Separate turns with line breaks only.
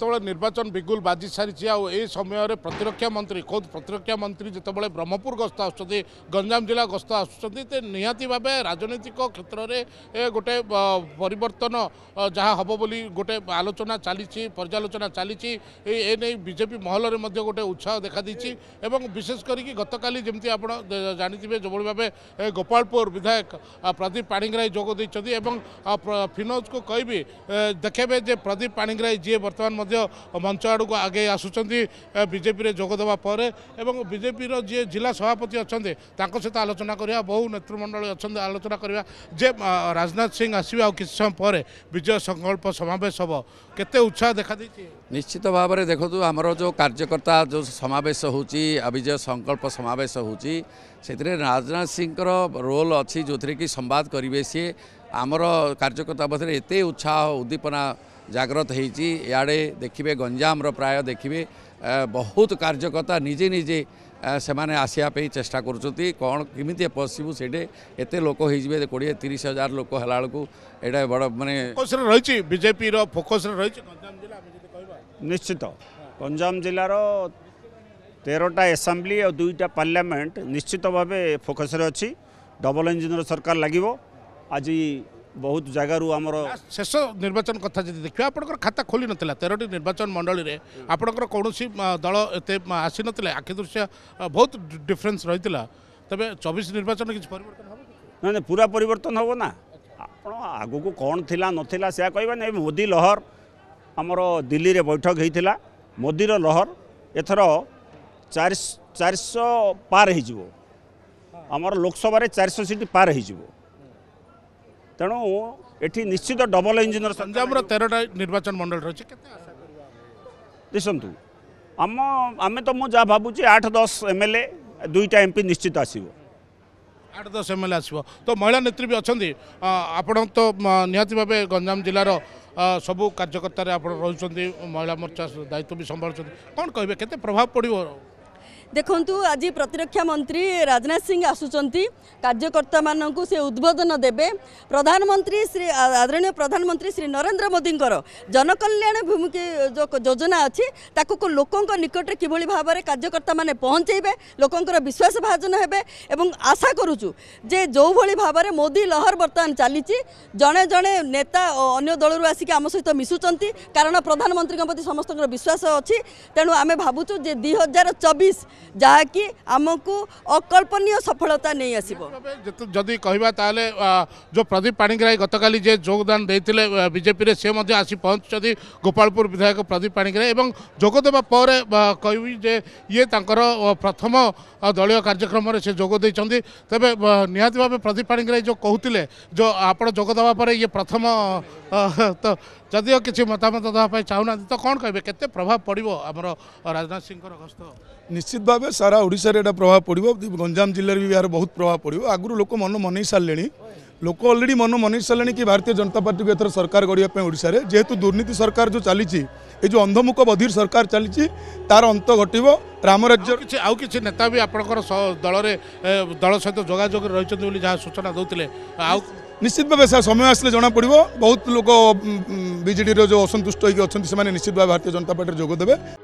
যেতবে নির্বাচন বিগুল বাজি সারিছে এই সময় প্রতিরক্ষা মন্ত্রী খোদ প্রতিরক্ষা মন্ত্রী যেতবে ব্রহ্মপুর গস্ত আসছেন গঞ্জাম জেলা গস্ত আসছেন তে নিহতি ভাবে রাজনৈতিক ক্ষেত্রে গোটে পরিবর্তন যা হব বলে গোটে আলোচনা চালছে পর্যালোচনা চালছে এনে বিজেপি মহলরে মধ্যে গোটে উৎসাহ দেখা দিয়েছি এবং বিশেষ করি গতকাল যেমি আপনার জাঁথিবে যেভাবে ভাবে গোপালপুর বিধায়ক প্রদীপ পাণিগ্রাহী যোগ দিয়েছেন এবং ফিনোজকে কহবি দেখবে যে প্রদীপ পাণিগ্রাহী যে বর্তমান ମଧ୍ୟ ମଞ୍ଚ ଆଡ଼କୁ ଆଗେଇ ଆସୁଛନ୍ତି ବିଜେପିରେ ଯୋଗଦେବା ପରେ ଏବଂ ବିଜେପିର ଯିଏ ଜିଲ୍ଲା ସଭାପତି ଅଛନ୍ତି ତାଙ୍କ ସହିତ ଆଲୋଚନା କରିବା ବହୁ ନେତୃମଣ୍ଡଳୀ ଅଛନ୍ତି ଆଲୋଚନା କରିବା ଯେ ରାଜନାଥ ସିଂ ଆସିବେ ଆଉ କିଛି ସମୟ ପରେ ବିଜୟ ସଂକଳ୍ପ ସମାବେଶ ହେବ କେତେ ଉତ୍ସାହ ଦେଖାଦେଇଛି
ନିଶ୍ଚିତ ଭାବରେ ଦେଖନ୍ତୁ ଆମର ଯେଉଁ କାର୍ଯ୍ୟକର୍ତ୍ତା ଯେଉଁ ସମାବେଶ ହେଉଛି ବିଜୟ ସଂକଳ୍ପ ସମାବେଶ ହେଉଛି ସେଥିରେ ରାଜନାଥ ସିଂଙ୍କର ରୋଲ୍ ଅଛି ଯେଉଁଥିରେ କି ସମ୍ବାଦ କରିବେ ସିଏ ଆମର କାର୍ଯ୍ୟକର୍ତ୍ତା ମଧ୍ୟରେ ଏତେ ଉତ୍ସାହ ଉଦ୍ଦୀପନା ଜାଗ୍ରତ ହେଇଛି ଇଆଡ଼େ ଦେଖିବେ ଗଞ୍ଜାମର ପ୍ରାୟ ଦେଖିବେ ବହୁତ କାର୍ଯ୍ୟକର୍ତ୍ତା ନିଜେ ନିଜେ ସେମାନେ ଆସିବା ପାଇଁ ଚେଷ୍ଟା କରୁଛନ୍ତି କ'ଣ କେମିତି ପଶିବୁ ସେଇଠି ଏତେ ଲୋକ ହେଇଯିବେ କୋଡ଼ିଏ ତିରିଶ ହଜାର ଲୋକ ହେଲା ବେଳକୁ ଏଇଟା ବଡ଼ ମାନେ ରହିଛି ବିଜେପିର ଫୋକସ୍ରେ ରହିଛି ଗଞ୍ଜାମ ଜିଲ୍ଲା
ନିଶ୍ଚିତ ଗଞ୍ଜାମ ଜିଲ୍ଲାର ତେରଟା ଆସେମ୍ବ୍ଲି ଆଉ ଦୁଇଟା ପାର୍ଲାମେଣ୍ଟ ନିଶ୍ଚିତ ଭାବେ ଫୋକସ୍ରେ ଅଛି ଡବଲ ଇଞ୍ଜିନ୍ର ସରକାର ଲାଗିବ ଆଜି
ବହୁତ ଜାଗାରୁ ଆମର ଶେଷ ନିର୍ବାଚନ କଥା ଯଦି ଦେଖିବା ଆପଣଙ୍କର ଖାତା ଖୋଲି ନଥିଲା ତେରଟି ନିର୍ବାଚନ ମଣ୍ଡଳୀରେ ଆପଣଙ୍କର କୌଣସି ଦଳ ଏତେ ଆସିନଥିଲେ ଆଖିଦୃଶ୍ୟ ବହୁତ ଡିଫରେନ୍ସ ରହିଥିଲା ତେବେ ଚବିଶ ନିର୍ବାଚନ କିଛି ପରିବର୍ତ୍ତନ ହେବ ନାଇଁ ନାଇଁ ପୁରା ପରିବର୍ତ୍ତନ ହେବ ନା
ଆପଣ ଆଗକୁ କ'ଣ ଥିଲା ନଥିଲା ସେୟା କହିବାନି ଏବେ ମୋଦି ଲହର ଆମର ଦିଲ୍ଲୀରେ ବୈଠକ ହେଇଥିଲା ମୋଦିର ଲହର ଏଥର ଚାରିଶହ ପାର ହେଇଯିବ ଆମର ଲୋକସଭାରେ ଚାରିଶହ ସିଟ୍ ପାର ହେଇଯିବ ତେଣୁ ଏଠି ନିଶ୍ଚିତ ଡବଲ ଇଞ୍ଜିନର ଗଞ୍ଜାମର ତେରଟା ନିର୍ବାଚନ ମଣ୍ଡଳ ରହିଛି କେତେ ଦେଖନ୍ତୁ ଆମ ଆମେ ତ ମୁଁ ଯାହା ଭାବୁଛି ଆଠ ଦଶ ଏ ଦୁଇଟା ଏମ୍ପି ନିଶ୍ଚିତ ଆସିବ
ଆଠ ଦଶ ଏମ୍ ଏମ୍ଏଲ୍ଏ ଆସିବ ତ ମହିଳା ନେତ୍ରୀ ବି ଅଛନ୍ତି ଆପଣ ତ ନିହାତି ଭାବେ ଗଞ୍ଜାମ ଜିଲ୍ଲାର ସବୁ କାର୍ଯ୍ୟକର୍ତ୍ତାରେ ଆପଣ ରହୁଛନ୍ତି ମହିଳା
ମୋର୍ଚ୍ଚା ଦାୟିତ୍ୱ ବି ସମ୍ଭାଳୁଛନ୍ତି କ'ଣ କହିବେ କେତେ ପ୍ରଭାବ ପଡ଼ିବ ଦେଖନ୍ତୁ ଆଜି ପ୍ରତିରକ୍ଷା ମନ୍ତ୍ରୀ ରାଜନାଥ ସିଂ ଆସୁଛନ୍ତି କାର୍ଯ୍ୟକର୍ତ୍ତାମାନଙ୍କୁ ସେ ଉଦ୍ବୋଧନ ଦେବେ ପ୍ରଧାନମନ୍ତ୍ରୀ ଶ୍ରୀ ଆଦରଣୀୟ ପ୍ରଧାନମନ୍ତ୍ରୀ ଶ୍ରୀ ନରେନ୍ଦ୍ର ମୋଦିଙ୍କର ଜନକଲ୍ୟାଣ ଭୂମିକି ଯୋଜନା ଅଛି ତାକୁ ଲୋକଙ୍କ ନିକଟରେ କିଭଳି ଭାବରେ କାର୍ଯ୍ୟକର୍ତ୍ତାମାନେ ପହଞ୍ଚେଇବେ ଲୋକଙ୍କର ବିଶ୍ୱାସ ଭାଜନ ହେବେ ଏବଂ ଆଶା କରୁଛୁ ଯେ ଯେଉଁଭଳି ଭାବରେ ମୋଦି ଲହର ବର୍ତ୍ତମାନ ଚାଲିଛି ଜଣେ ଜଣେ ନେତା ଅନ୍ୟ ଦଳରୁ ଆସିକି ଆମ ସହିତ ମିଶୁଛନ୍ତି କାରଣ ପ୍ରଧାନମନ୍ତ୍ରୀଙ୍କ ପ୍ରତି ସମସ୍ତଙ୍କର ବିଶ୍ୱାସ ଅଛି ତେଣୁ ଆମେ ଭାବୁଛୁ ଯେ ଦୁଇ ହଜାର ଚବିଶ ଯାହାକି ଆମକୁ ଅକଳ୍ପନୀୟ ସଫଳତା ନେଇ ଆସିବ
ଯଦି କହିବା ତାହେଲେ ଯେଉଁ ପ୍ରଦୀପ ପାଣିଗ୍ରାହୀ ଗତକାଲି ଯେ ଯୋଗଦାନ ଦେଇଥିଲେ ବିଜେପିରେ ସେ ମଧ୍ୟ ଆସି ପହଞ୍ଚୁଛନ୍ତି ଗୋପାଳପୁର ବିଧାୟକ ପ୍ରଦୀପ ପାଣିଗ୍ରାହୀ ଏବଂ ଯୋଗ ଦେବା ପରେ କହିବି ଯେ ଇଏ ତାଙ୍କର ପ୍ରଥମ ଦଳୀୟ କାର୍ଯ୍ୟକ୍ରମରେ ସେ ଯୋଗ ଦେଇଛନ୍ତି ତେବେ ନିହାତି ଭାବେ ପ୍ରଦୀପ ପାଣିଗ୍ରାହୀ ଯେଉଁ କହୁଥିଲେ ଯେଉଁ ଆପଣ ଯୋଗ ଦେବା ପରେ ଇଏ ପ୍ରଥମ ତ ଯଦିଓ କିଛି ମତାମତ ଦେବା ପାଇଁ ଚାହୁଁନାହାନ୍ତି ତ କ'ଣ କହିବେ କେତେ ପ୍ରଭାବ ପଡ଼ିବ ଆମର ରାଜନାଥ ସିଂଙ୍କର ଗସ୍ତ
ନିଶ୍ଚିତ ଭାବେ ସାରା ଓଡ଼ିଶାରେ ଏଇଟା ପ୍ରଭାବ ପଡ଼ିବ ଗଞ୍ଜାମ ଜିଲ୍ଲାରେ ବି ଏହାର ବହୁତ ପ୍ରଭାବ ପଡ଼ିବ ଆଗରୁ ଲୋକ ମନ ମନେଇ ସାରିଲେଣି ଲୋକ ଅଲରେଡ଼ି ମନ ମନେଇ ସାରିଲେଣି କି ଭାରତୀୟ ଜନତା ପାର୍ଟିକୁ ଏଥର ସରକାର ଗଢ଼ିବା ପାଇଁ ଓଡ଼ିଶାରେ ଯେହେତୁ ଦୁର୍ନୀତି ସରକାର ଯେଉଁ ଚାଲିଛି ଏ ଯେଉଁ
ଅନ୍ଧମୁଖ ବଧିର ସରକାର ଚାଲିଛି ତାର ଅନ୍ତ ଘଟିବ ରାମରାଜ୍ୟ କିଛି ଆଉ କିଛି ନେତା ବି ଆପଣଙ୍କର ଦଳରେ ଦଳ ସହିତ ଯୋଗାଯୋଗରେ ରହିଛନ୍ତି ବୋଲି ଯାହା ସୂଚନା ଦେଉଥିଲେ ଆଉ ନିଶ୍ଚିତ ଭାବେ
ସାର୍ ସମୟ ଆସିଲେ ଜଣାପଡ଼ିବ ବହୁତ ଲୋକ বিজেডির যে অসন্তুষ্ট হয়ে অনেক নিশ্চিত ভাবে ভারতীয় জনতা পার্টি যোগ দেবে